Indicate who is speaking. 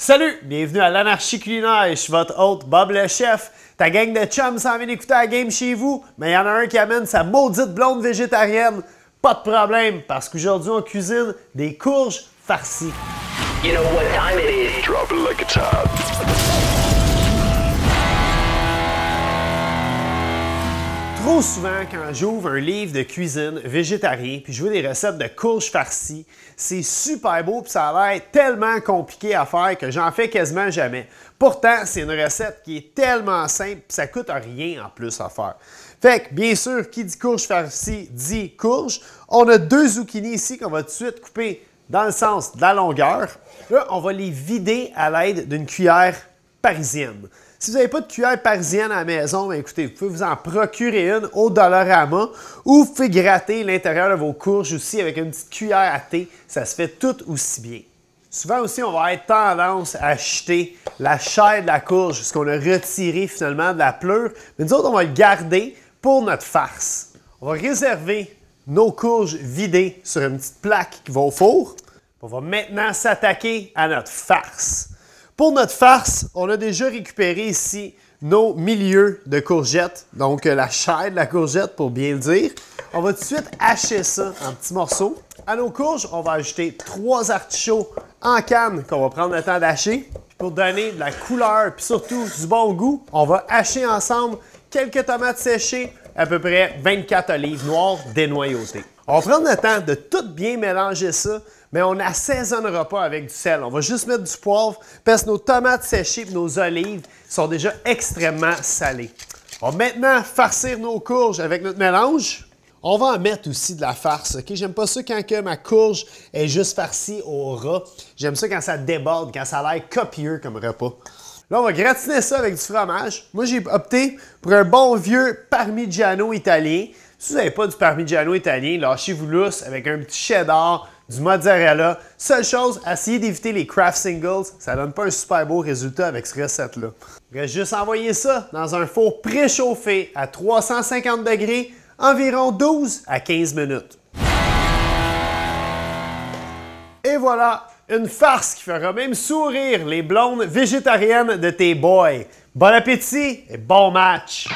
Speaker 1: Salut, bienvenue à l'anarchie culinaire, je suis votre hôte Bob le chef. Ta gang de chums s'en vient d'écouter la game chez vous, mais il y en a un qui amène sa maudite blonde végétarienne. Pas de problème, parce qu'aujourd'hui on cuisine des courges farcies. You know what time it is. like a Trop souvent, quand j'ouvre un livre de cuisine végétarien, puis je veux des recettes de courge farcie, c'est super beau, puis ça a l'air tellement compliqué à faire que j'en fais quasiment jamais. Pourtant, c'est une recette qui est tellement simple, puis ça coûte rien en plus à faire. Fait bien sûr, qui dit courge farcie dit courge. On a deux zucchinis ici qu'on va tout de suite couper dans le sens de la longueur. Là, on va les vider à l'aide d'une cuillère parisienne. Si vous n'avez pas de cuillère parisienne à la maison, ben, écoutez, vous pouvez vous en procurer une au Dollarama ou vous pouvez gratter l'intérieur de vos courges aussi avec une petite cuillère à thé. Ça se fait tout aussi bien. Souvent aussi, on va être tendance à acheter la chair de la courge, ce qu'on a retiré finalement de la pleure. Mais nous autres, on va le garder pour notre farce. On va réserver nos courges vidées sur une petite plaque qui va au four. On va maintenant s'attaquer à notre farce. Pour notre farce, on a déjà récupéré ici nos milieux de courgettes, donc euh, la chair de la courgette pour bien le dire. On va tout de suite hacher ça en petits morceaux. À nos courges, on va ajouter trois artichauts en canne qu'on va prendre le temps d'hacher. Pour donner de la couleur et surtout du bon goût, on va hacher ensemble quelques tomates séchées, à peu près 24 olives noires dénoyautées. On prendre le temps de tout bien mélanger ça, mais on n'assaisonnera pas avec du sel. On va juste mettre du poivre parce que nos tomates séchées et nos olives sont déjà extrêmement salées. On va maintenant farcir nos courges avec notre mélange. On va en mettre aussi de la farce, OK? J'aime pas ça quand ma courge est juste farcie au ras. J'aime ça quand ça déborde, quand ça a l'air copieux comme repas. Là, on va gratiner ça avec du fromage. Moi, j'ai opté pour un bon vieux parmigiano italien. Si vous n'avez pas du parmigiano italien, lâchez-vous lousse avec un petit cheddar, du mozzarella. Seule chose, essayez d'éviter les craft singles. Ça donne pas un super beau résultat avec cette recette-là. Je vais juste envoyer ça dans un four préchauffé à 350 degrés, environ 12 à 15 minutes. Et voilà, une farce qui fera même sourire les blondes végétariennes de tes boys. Bon appétit et bon match!